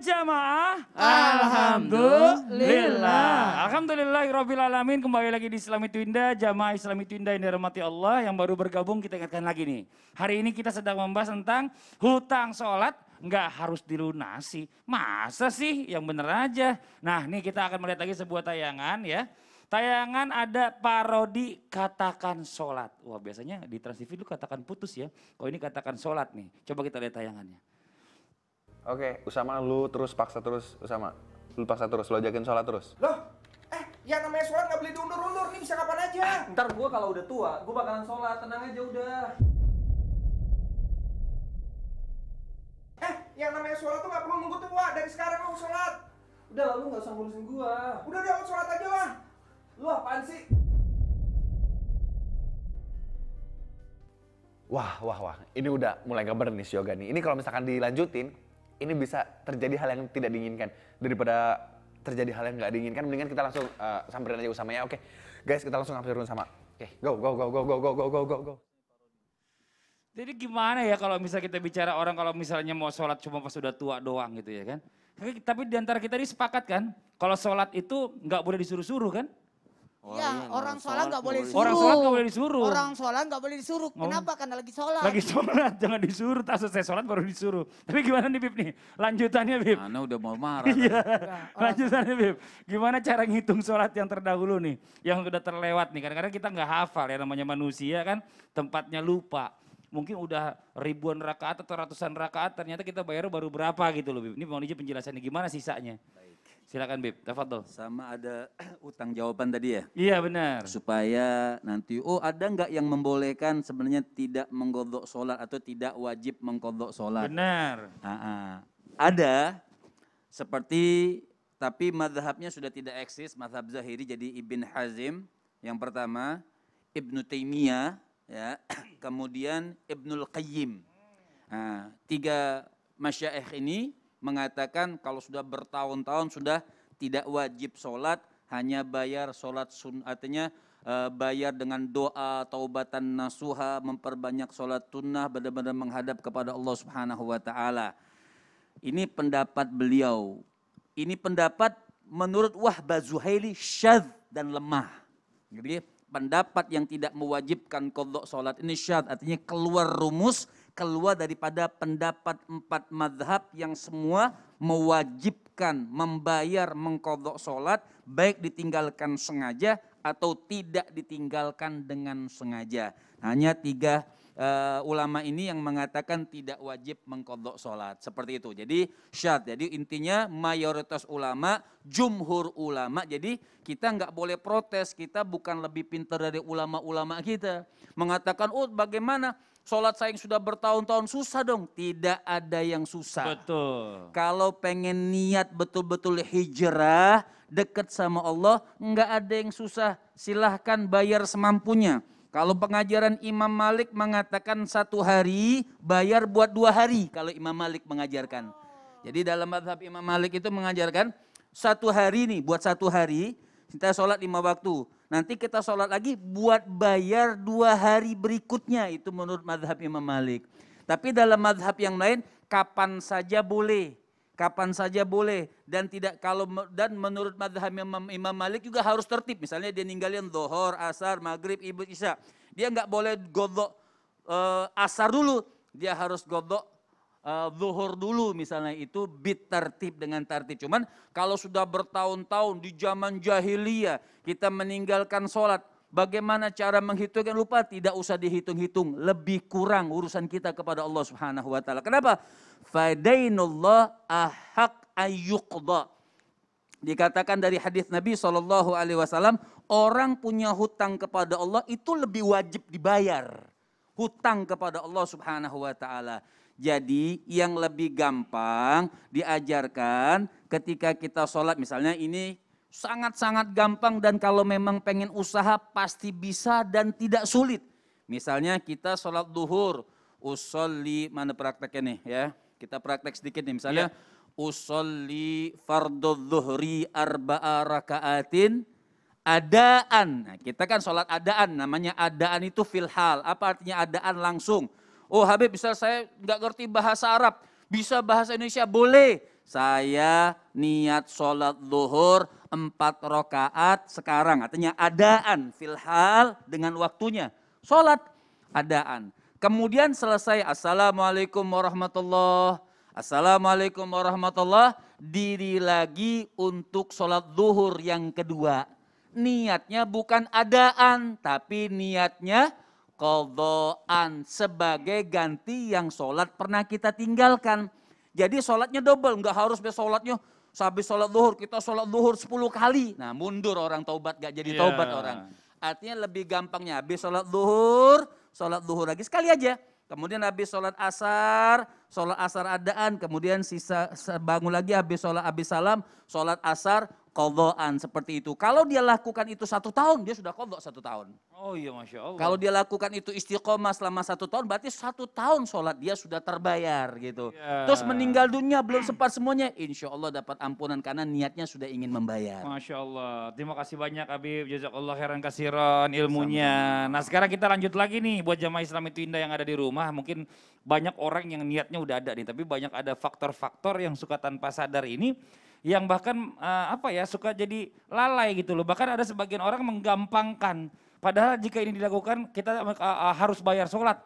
jamaah Alhamdulillah Alhamdulillah Rabbil Alamin Kembali lagi di Islami Twinda Jamaah Islami Twinda yang dirahmati Allah Yang baru bergabung kita ingatkan lagi nih Hari ini kita sedang membahas tentang Hutang sholat nggak harus dilunasi Masa sih yang bener aja Nah ini kita akan melihat lagi sebuah tayangan ya Tayangan ada parodi katakan sholat. Wah biasanya di Trans TV dulu katakan putus ya. Kok ini katakan sholat nih. Coba kita lihat tayangannya. Oke, okay. Usama lu terus paksa terus Usama. Lu paksa terus, lu ajakin sholat terus. Loh, eh yang namanya sholat nggak boleh diundur-undur nih bisa kapan aja. Ah, ntar gua kalau udah tua, gua bakalan sholat, tenang aja udah. Eh, yang namanya sholat tuh nggak perlu nunggu tua, dari sekarang lu sholat. Udah lah, lu nggak usah ngurusin gua. Udah deh, lu sholat aja lah. Lu apaan sih? Wah, wah, wah. Ini udah mulai gambar nih si Yoga nih. Ini kalau misalkan dilanjutin, ini bisa terjadi hal yang tidak diinginkan daripada terjadi hal yang nggak diinginkan mendingan kita langsung uh, samperin aja usamanya ya oke okay. guys kita langsung samperin sama oke okay, go go go go go go go go go jadi gimana ya kalau misalnya kita bicara orang kalau misalnya mau sholat cuma pas sudah tua doang gitu ya kan tapi, tapi diantara kita ini sepakat kan kalau sholat itu nggak boleh disuruh-suruh kan Ya, iya, nah, orang sholat nggak boleh disuruh. Orang sholat nggak boleh disuruh. Orang sholat nggak boleh disuruh. Kenapa? Karena lagi sholat. Lagi sholat, jangan disuruh. Tak selesai sholat baru disuruh. Tapi gimana nih Bib nih? Lanjutannya Bib. Ah, Ana udah mau marah. Iya. Lanjutannya Bib. Gimana cara ngitung sholat yang terdahulu nih? Yang udah terlewat nih. Kadang-kadang kita nggak hafal ya namanya manusia kan. Tempatnya lupa. Mungkin udah ribuan rakaat atau ratusan rakaat. Ternyata kita bayar baru berapa gitu loh Bib. Ini mau aja penjelasannya gimana sisanya? Baik. Silakan Bib, tafadhol. Sama ada utang jawaban tadi ya? Iya benar. Supaya nanti, oh ada nggak yang membolehkan sebenarnya tidak menggodok sholat atau tidak wajib menggodok sholat? Benar. Aa, ada, seperti tapi madhabnya sudah tidak eksis, madhab zahiri jadi Ibn Hazim yang pertama, Ibnu Taimiyah, ya, kemudian Ibnul Qayyim. Nah, tiga masyaikh ini mengatakan kalau sudah bertahun-tahun sudah tidak wajib sholat, hanya bayar sholat sun, artinya e, bayar dengan doa, taubatan nasuha, memperbanyak sholat tunnah, benar-benar menghadap kepada Allah Subhanahu wa Ta'ala. Ini pendapat beliau. Ini pendapat menurut Wahbah Zuhaili syadz dan lemah. Jadi pendapat yang tidak mewajibkan kodok sholat ini syad, artinya keluar rumus keluar daripada pendapat empat madhab yang semua mewajibkan membayar mengkodok sholat baik ditinggalkan sengaja atau tidak ditinggalkan dengan sengaja. Hanya tiga uh, ulama ini yang mengatakan tidak wajib mengkodok sholat. Seperti itu. Jadi syad. Jadi intinya mayoritas ulama, jumhur ulama. Jadi kita nggak boleh protes. Kita bukan lebih pintar dari ulama-ulama kita. Mengatakan, oh bagaimana sholat saya yang sudah bertahun-tahun susah dong. Tidak ada yang susah. Betul. Kalau pengen niat betul-betul hijrah, dekat sama Allah, enggak ada yang susah. Silahkan bayar semampunya. Kalau pengajaran Imam Malik mengatakan satu hari, bayar buat dua hari kalau Imam Malik mengajarkan. Jadi dalam madhab Imam Malik itu mengajarkan satu hari nih, buat satu hari, kita sholat lima waktu Nanti kita sholat lagi buat bayar dua hari berikutnya. Itu menurut madhab Imam Malik. Tapi dalam madhab yang lain kapan saja boleh. Kapan saja boleh. Dan tidak kalau dan menurut madhab Imam, Malik juga harus tertib. Misalnya dia ninggalin zohor, asar, maghrib, ibu, isya. Dia nggak boleh godok eh, asar dulu. Dia harus godok uh, zuhur dulu misalnya itu bit tertib dengan tertib. Cuman kalau sudah bertahun-tahun di zaman jahiliyah kita meninggalkan sholat, bagaimana cara menghitungnya lupa tidak usah dihitung-hitung lebih kurang urusan kita kepada Allah Subhanahu wa taala kenapa fadainullah ahak ayyuqda dikatakan dari hadis Nabi Shallallahu alaihi wasallam orang punya hutang kepada Allah itu lebih wajib dibayar hutang kepada Allah Subhanahu wa taala jadi yang lebih gampang diajarkan ketika kita sholat. Misalnya ini sangat-sangat gampang dan kalau memang pengen usaha pasti bisa dan tidak sulit. Misalnya kita sholat duhur, usolli, mana prakteknya nih ya. Kita praktek sedikit nih misalnya. Yeah. Usolli fardhu dhuhri arba'a raka'atin adaan. Nah, kita kan sholat adaan, namanya adaan itu filhal. Apa artinya adaan langsung? Oh Habib bisa saya nggak ngerti bahasa Arab, bisa bahasa Indonesia boleh. Saya niat sholat zuhur empat rokaat sekarang. Artinya adaan filhal dengan waktunya. Sholat adaan. Kemudian selesai Assalamualaikum warahmatullah. Assalamualaikum warahmatullah. Diri lagi untuk sholat zuhur yang kedua. Niatnya bukan adaan tapi niatnya kodoan sebagai ganti yang sholat pernah kita tinggalkan. Jadi sholatnya double, nggak harus be sholatnya habis sholat duhur, kita sholat duhur 10 kali. Nah mundur orang taubat, gak jadi yeah. taubat orang. Artinya lebih gampangnya habis sholat duhur, sholat duhur lagi sekali aja. Kemudian habis sholat asar, sholat asar adaan, kemudian sisa bangun lagi habis sholat habis salam, sholat asar, kodokan seperti itu. Kalau dia lakukan itu satu tahun, dia sudah kodok satu tahun. Oh iya Masya Allah. Kalau dia lakukan itu istiqomah selama satu tahun, berarti satu tahun sholat dia sudah terbayar gitu. Yeah. Terus meninggal dunia belum sempat semuanya, insya Allah dapat ampunan karena niatnya sudah ingin membayar. Masya Allah. Terima kasih banyak Habib. Jazakallah heran kasiron ilmunya. Nah sekarang kita lanjut lagi nih buat jamaah Islam itu indah yang ada di rumah. Mungkin banyak orang yang niatnya udah ada nih, tapi banyak ada faktor-faktor yang suka tanpa sadar ini yang bahkan uh, apa ya suka jadi lalai gitu loh. Bahkan ada sebagian orang menggampangkan. Padahal jika ini dilakukan kita uh, uh, harus bayar sholat.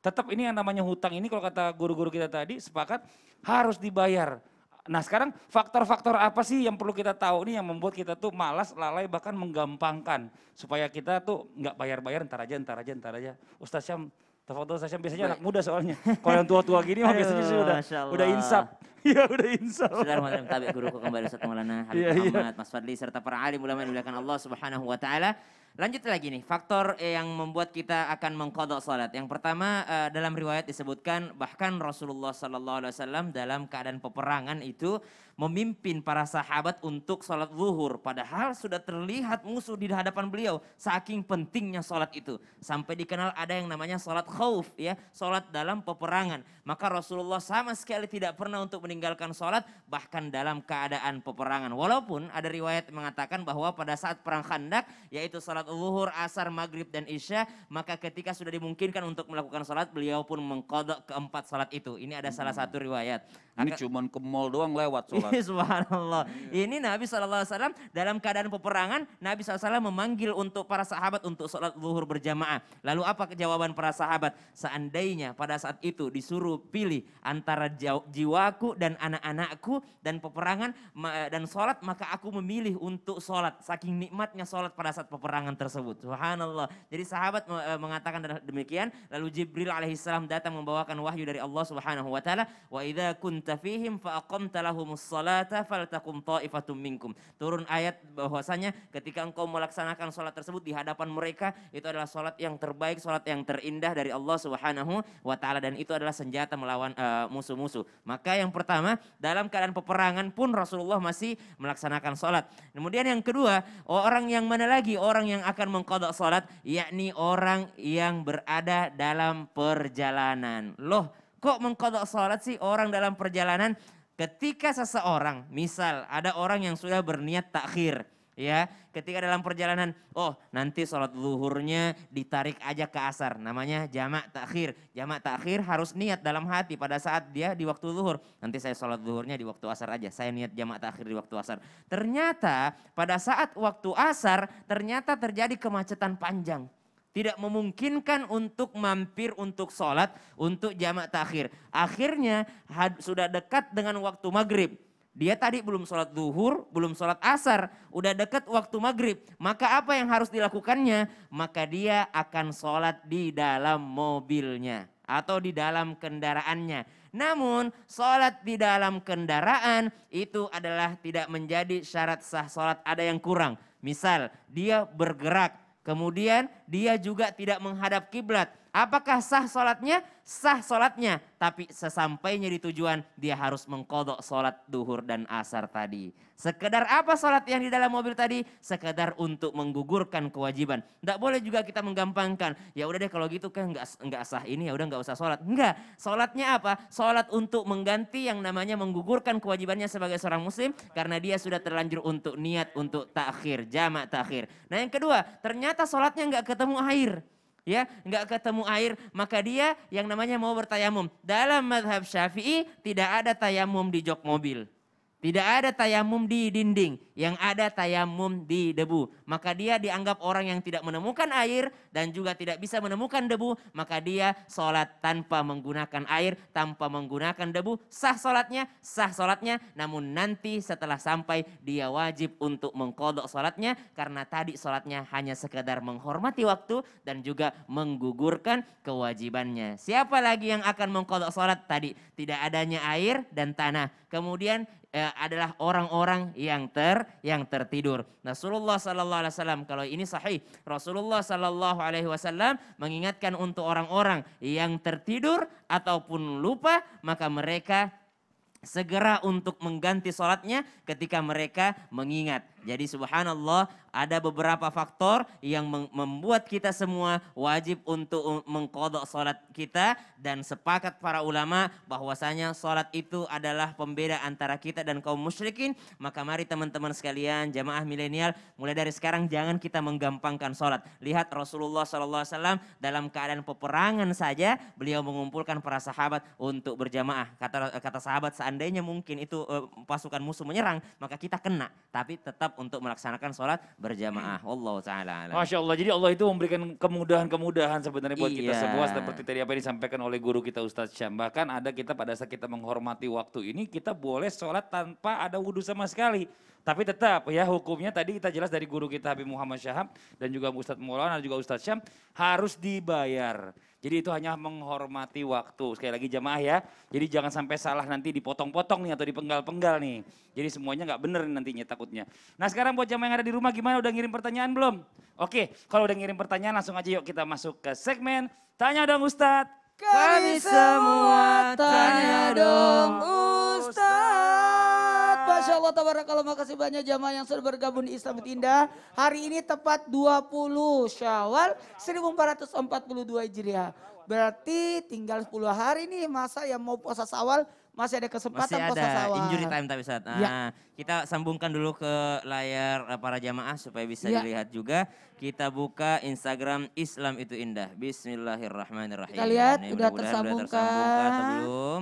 Tetap ini yang namanya hutang ini kalau kata guru-guru kita tadi sepakat harus dibayar. Nah sekarang faktor-faktor apa sih yang perlu kita tahu ini yang membuat kita tuh malas, lalai, bahkan menggampangkan. Supaya kita tuh nggak bayar-bayar, ntar aja, ntar aja, ntar aja. Ustaz Syam, Tafadol Ustaz Syam biasanya Baik. anak muda soalnya. Kalau yang tua-tua gini mah biasanya sudah udah insap. Iya udah insya Allah. malam Tabik guru guruku kembali Ustaz Maulana Habib ya, Muhammad, ya. Mas Fadli serta para alim ulama yang dimuliakan Allah Subhanahu wa taala. Lanjut lagi nih, faktor eh, yang membuat kita akan mengkodok salat. Yang pertama eh, dalam riwayat disebutkan bahkan Rasulullah Sallallahu Alaihi Wasallam dalam keadaan peperangan itu memimpin para sahabat untuk salat zuhur. Padahal sudah terlihat musuh di hadapan beliau. Saking pentingnya salat itu. Sampai dikenal ada yang namanya salat khauf ya. salat dalam peperangan. Maka Rasulullah sama sekali tidak pernah untuk meninggalkan meninggalkan sholat bahkan dalam keadaan peperangan. Walaupun ada riwayat mengatakan bahwa pada saat perang khandak yaitu sholat zuhur, asar, maghrib dan isya maka ketika sudah dimungkinkan untuk melakukan sholat beliau pun mengkodok keempat sholat itu. Ini ada salah hmm. satu riwayat. Ini cuma ke mall doang lewat iya, sholat. Subhanallah. Iya. Ini Nabi SAW dalam keadaan peperangan, Nabi SAW memanggil untuk para sahabat untuk sholat zuhur berjamaah. Lalu apa jawaban para sahabat? Seandainya pada saat itu disuruh pilih antara jiwaku dan anak-anakku dan peperangan eh, dan sholat, maka aku memilih untuk sholat. Saking nikmatnya sholat pada saat peperangan tersebut. Subhanallah. Jadi sahabat eh, mengatakan demikian. Lalu Jibril alaihissalam datang membawakan wahyu dari Allah subhanahu wa ta'ala. Wa idha kunta fihim fa aqamta lahumus salata faltakum ta'ifatum minkum. Turun ayat bahwasanya ketika engkau melaksanakan salat tersebut di hadapan mereka itu adalah salat yang terbaik, salat yang terindah dari Allah Subhanahu wa taala dan itu adalah senjata melawan eh, musuh-musuh. Maka yang pertama dalam keadaan peperangan pun Rasulullah masih melaksanakan salat. Kemudian yang kedua, orang yang mana lagi orang yang akan mengkodok salat yakni orang yang berada dalam perjalanan. Loh, kok mengkodok sholat sih orang dalam perjalanan? Ketika seseorang, misal ada orang yang sudah berniat takhir, ya ketika dalam perjalanan oh nanti sholat zuhurnya ditarik aja ke asar namanya jamak takhir jamak takhir harus niat dalam hati pada saat dia di waktu zuhur nanti saya sholat zuhurnya di waktu asar aja saya niat jamak takhir di waktu asar ternyata pada saat waktu asar ternyata terjadi kemacetan panjang tidak memungkinkan untuk mampir untuk sholat, untuk jamak takhir. Akhirnya had, sudah dekat dengan waktu maghrib. Dia tadi belum sholat duhur, belum sholat asar, udah dekat waktu maghrib. Maka apa yang harus dilakukannya? Maka dia akan sholat di dalam mobilnya atau di dalam kendaraannya. Namun sholat di dalam kendaraan itu adalah tidak menjadi syarat sah sholat ada yang kurang. Misal dia bergerak Kemudian dia juga tidak menghadap kiblat. Apakah sah sholatnya? Sah sholatnya. Tapi sesampainya di tujuan dia harus mengkodok sholat duhur dan asar tadi. Sekedar apa sholat yang di dalam mobil tadi? Sekedar untuk menggugurkan kewajiban. Tidak boleh juga kita menggampangkan. Ya udah deh kalau gitu kan nggak nggak sah ini ya udah nggak usah sholat. Enggak. Sholatnya apa? Sholat untuk mengganti yang namanya menggugurkan kewajibannya sebagai seorang muslim. Karena dia sudah terlanjur untuk niat untuk takhir. Jamak takhir. Nah yang kedua ternyata sholatnya nggak ketemu air ya nggak ketemu air maka dia yang namanya mau bertayamum dalam madhab syafi'i tidak ada tayamum di jok mobil tidak ada tayamum di dinding, yang ada tayamum di debu. Maka dia dianggap orang yang tidak menemukan air dan juga tidak bisa menemukan debu. Maka dia sholat tanpa menggunakan air, tanpa menggunakan debu. Sah sholatnya, sah sholatnya. Namun nanti setelah sampai dia wajib untuk mengkodok sholatnya. Karena tadi sholatnya hanya sekedar menghormati waktu dan juga menggugurkan kewajibannya. Siapa lagi yang akan mengkodok sholat tadi? Tidak adanya air dan tanah. Kemudian eh, adalah orang-orang yang ter yang tertidur. Rasulullah sallallahu alaihi wasallam kalau ini sahih, Rasulullah sallallahu alaihi wasallam mengingatkan untuk orang-orang yang tertidur ataupun lupa maka mereka segera untuk mengganti sholatnya ketika mereka mengingat jadi subhanallah ada beberapa faktor yang membuat kita semua wajib untuk um, mengkodok sholat kita dan sepakat para ulama bahwasanya sholat itu adalah pembeda antara kita dan kaum musyrikin. Maka mari teman-teman sekalian jamaah milenial mulai dari sekarang jangan kita menggampangkan sholat. Lihat Rasulullah SAW dalam keadaan peperangan saja beliau mengumpulkan para sahabat untuk berjamaah. Kata kata sahabat seandainya mungkin itu eh, pasukan musuh menyerang maka kita kena tapi tetap untuk melaksanakan sholat berjamaah. Hmm. Allah taala. Masya Allah. Jadi Allah itu memberikan kemudahan-kemudahan sebenarnya buat iya. kita semua seperti tadi apa yang disampaikan oleh guru kita Ustadz Syam. Bahkan ada kita pada saat kita menghormati waktu ini kita boleh sholat tanpa ada wudhu sama sekali. Tapi tetap ya hukumnya tadi kita jelas dari guru kita Habib Muhammad Syahab dan juga Ustadz Maulana dan juga Ustadz Syam harus dibayar. Jadi itu hanya menghormati waktu. Sekali lagi jemaah ya. Jadi jangan sampai salah nanti dipotong-potong nih atau dipenggal-penggal nih. Jadi semuanya nggak bener nantinya takutnya. Nah sekarang buat jemaah yang ada di rumah gimana udah ngirim pertanyaan belum? Oke kalau udah ngirim pertanyaan langsung aja yuk kita masuk ke segmen Tanya Dong Ustadz. Kami semua tanya dong Ustadz. Masya Allah tabarakallah makasih banyak jamaah yang sudah bergabung di Islam indah. Hari ini tepat 20 Syawal 1442 Hijriah. Berarti tinggal 10 hari nih masa yang mau puasa Syawal masih ada kesempatan masih ada puasa sawal. injury time tapi saat ya. nah, ya. kita sambungkan dulu ke layar eh, para jamaah supaya bisa ya. dilihat juga kita buka Instagram Islam itu indah Bismillahirrahmanirrahim kita lihat sudah tersambungkan. tersambungkan atau belum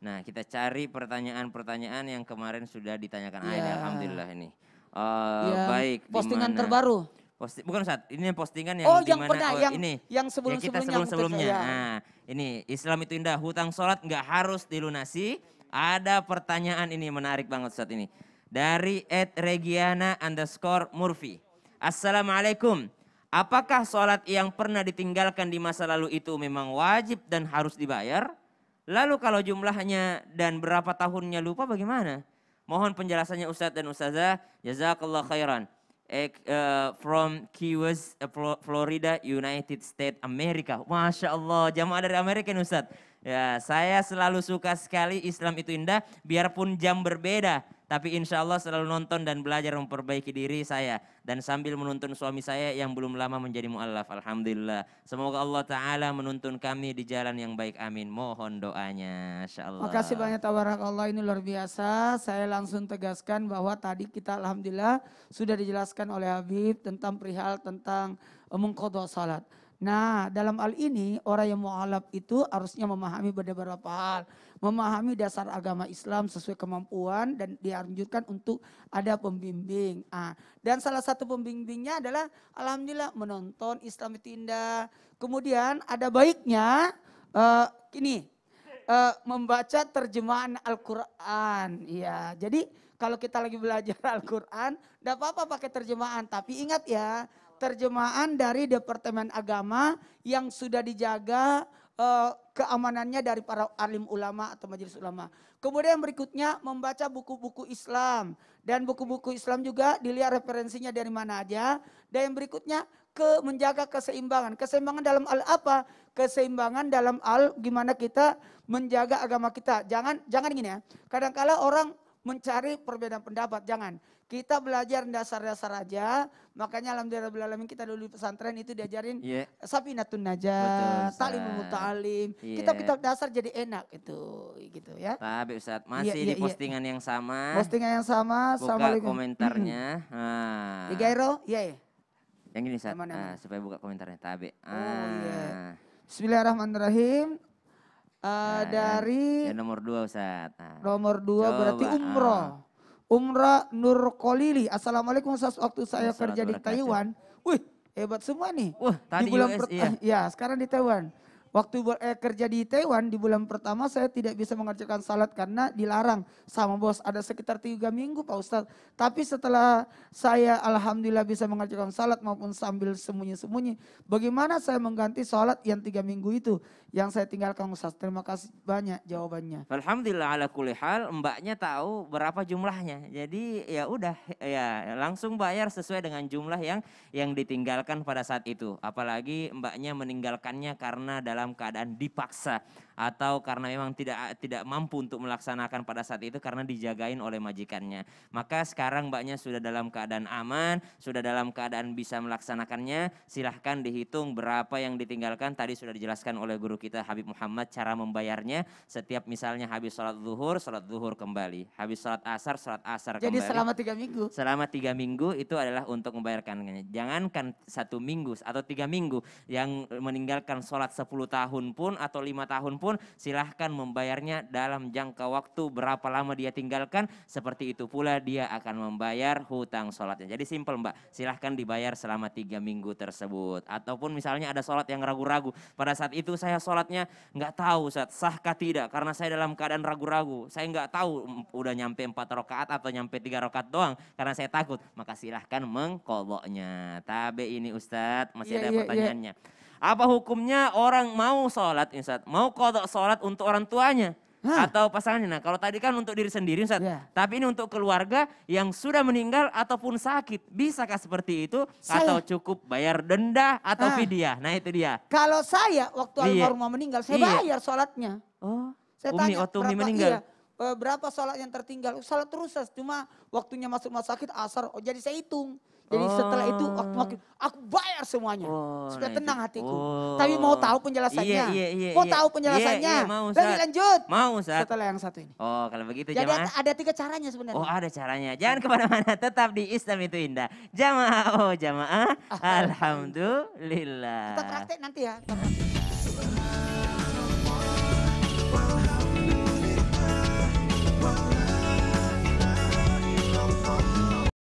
Nah, kita cari pertanyaan-pertanyaan yang kemarin sudah ditanyakan yeah. Aida. Iya. Alhamdulillah ini. Uh, eh, yeah. Baik. Postingan dimana, terbaru. Posti bukan saat ini postingan yang oh, dimana, yang pernah, oh, yang, ini yang sebelum ya kita sebelum sebelumnya. Ya. Nah, ini Islam itu indah. Hutang sholat nggak harus dilunasi. Ada pertanyaan ini menarik banget saat ini. Dari Ed Regiana underscore Murphy. Assalamualaikum. Apakah sholat yang pernah ditinggalkan di masa lalu itu memang wajib dan harus dibayar? Lalu kalau jumlahnya dan berapa tahunnya lupa bagaimana? Mohon penjelasannya Ustadz dan Ustazah. Jazakallah khairan. Uh, from Key West, uh, Florida, United States, Amerika. Masya Allah, jamaah dari Amerika nih Ustadz. Ya, saya selalu suka sekali Islam itu indah, biarpun jam berbeda tapi insya Allah selalu nonton dan belajar memperbaiki diri saya. Dan sambil menuntun suami saya yang belum lama menjadi mu'allaf. Alhamdulillah. Semoga Allah Ta'ala menuntun kami di jalan yang baik. Amin. Mohon doanya. Insya Allah. Makasih banyak Allah. Ini luar biasa. Saya langsung tegaskan bahwa tadi kita Alhamdulillah sudah dijelaskan oleh Habib tentang perihal tentang eh, mengkodok salat. Nah, dalam hal ini orang yang mu'alaf itu harusnya memahami beberapa hal. Memahami dasar agama Islam sesuai kemampuan dan dianjurkan untuk ada pembimbing. Ah, dan salah satu pembimbingnya adalah alhamdulillah menonton Islam itu indah. Kemudian ada baiknya uh, eh, ini uh, eh, membaca terjemahan Al-Qur'an. Iya, jadi kalau kita lagi belajar Al-Qur'an, enggak apa-apa pakai terjemahan, tapi ingat ya, terjemahan dari Departemen Agama yang sudah dijaga uh, keamanannya dari para alim ulama atau majelis ulama. Kemudian yang berikutnya membaca buku-buku Islam dan buku-buku Islam juga dilihat referensinya dari mana aja. Dan yang berikutnya ke menjaga keseimbangan. Keseimbangan dalam al apa? Keseimbangan dalam al gimana kita menjaga agama kita. Jangan jangan gini ya. kadang -kadang orang mencari perbedaan pendapat, jangan. Kita belajar dasar-dasar aja, makanya alhamdulillah kita dulu di pesantren itu diajarin yeah. natun aja talim mutalim. Yeah. kita kita dasar jadi enak itu gitu ya. Pak Ustaz, iya, masih yeah, yeah, di iya. postingan yeah. yang sama. Postingan yang sama, buka Assalamualaikum. komentarnya. Hmm. Iya, ah. Di Gairo, iya yeah, ya. Yeah. Yang gini Ustaz, ah, supaya buka komentarnya Tabe. Oh, ah. Oh iya. Yeah. Bismillahirrahmanirrahim. Uh, nah, dari ya nomor dua Ustaz. Nah. Nomor dua Coba. berarti ah. umroh. umroh Nur Kolili. Assalamualaikum Ustaz waktu saya kerja di Taiwan. Wih hebat semua nih. Wah, tadi di bulan US, iya. ya sekarang di Taiwan. Waktu eh, kerja di Taiwan di bulan pertama saya tidak bisa mengerjakan salat karena dilarang sama bos. Ada sekitar tiga minggu Pak Ustadz. Tapi setelah saya alhamdulillah bisa mengerjakan salat maupun sambil sembunyi-sembunyi. Bagaimana saya mengganti salat yang tiga minggu itu yang saya tinggalkan Ustadz. Terima kasih banyak jawabannya. Alhamdulillah ala kulli hal mbaknya tahu berapa jumlahnya. Jadi ya udah ya langsung bayar sesuai dengan jumlah yang yang ditinggalkan pada saat itu. Apalagi mbaknya meninggalkannya karena dalam dalam keadaan dipaksa atau karena memang tidak tidak mampu untuk melaksanakan pada saat itu karena dijagain oleh majikannya. Maka sekarang mbaknya sudah dalam keadaan aman, sudah dalam keadaan bisa melaksanakannya, silahkan dihitung berapa yang ditinggalkan. Tadi sudah dijelaskan oleh guru kita Habib Muhammad cara membayarnya setiap misalnya habis sholat zuhur, sholat zuhur kembali. Habis sholat asar, sholat asar Jadi kembali. Jadi selama tiga minggu? Selama tiga minggu itu adalah untuk membayarkannya. Jangankan satu minggu atau tiga minggu yang meninggalkan sholat sepuluh tahun pun atau lima tahun pun pun silahkan membayarnya dalam jangka waktu berapa lama dia tinggalkan. Seperti itu pula dia akan membayar hutang sholatnya. Jadi simple mbak, silahkan dibayar selama tiga minggu tersebut. Ataupun misalnya ada sholat yang ragu-ragu. Pada saat itu saya sholatnya nggak tahu saat sahkah tidak? Karena saya dalam keadaan ragu-ragu. Saya nggak tahu udah nyampe empat rakaat atau nyampe tiga rakaat doang. Karena saya takut. Maka silahkan mengkoboknya. Tabe ini Ustadz, masih ya, ada ya, pertanyaannya. Ya. Apa hukumnya orang mau sholat Ustaz? Mau kodok sholat untuk orang tuanya? Hah? atau pasangannya. Nah, kalau tadi kan untuk diri sendiri, Ustaz. Ya. Tapi ini untuk keluarga yang sudah meninggal ataupun sakit. Bisakah seperti itu saya. atau cukup bayar denda atau ah. fidyah? Nah, itu dia. Kalau saya waktu iya. almarhumah meninggal, saya iya. bayar sholatnya. Oh. Saya Umi, tanya, berapa, meninggal. Iya, eh, berapa sholat yang tertinggal? Sholat terus, Ustaz. Cuma waktunya masuk rumah sakit asar. Oh, jadi saya hitung. Jadi oh. setelah itu oh. aku, makin aku bayar semuanya oh, supaya nah tenang itu. hatiku. Oh. Tapi mau tahu penjelasannya? Yeah, yeah, yeah, mau yeah. tahu penjelasannya? Yeah, yeah, mau, lanjut. Mau Ustaz. Setelah yang satu ini. Oh kalau begitu Jadi jamaah. Jadi ada tiga caranya sebenarnya. Oh ada caranya. Jangan kemana-mana tetap di Islam itu indah. Jamaah oh jamaah. Ah. Alhamdulillah. Kita praktek nanti ya. Kita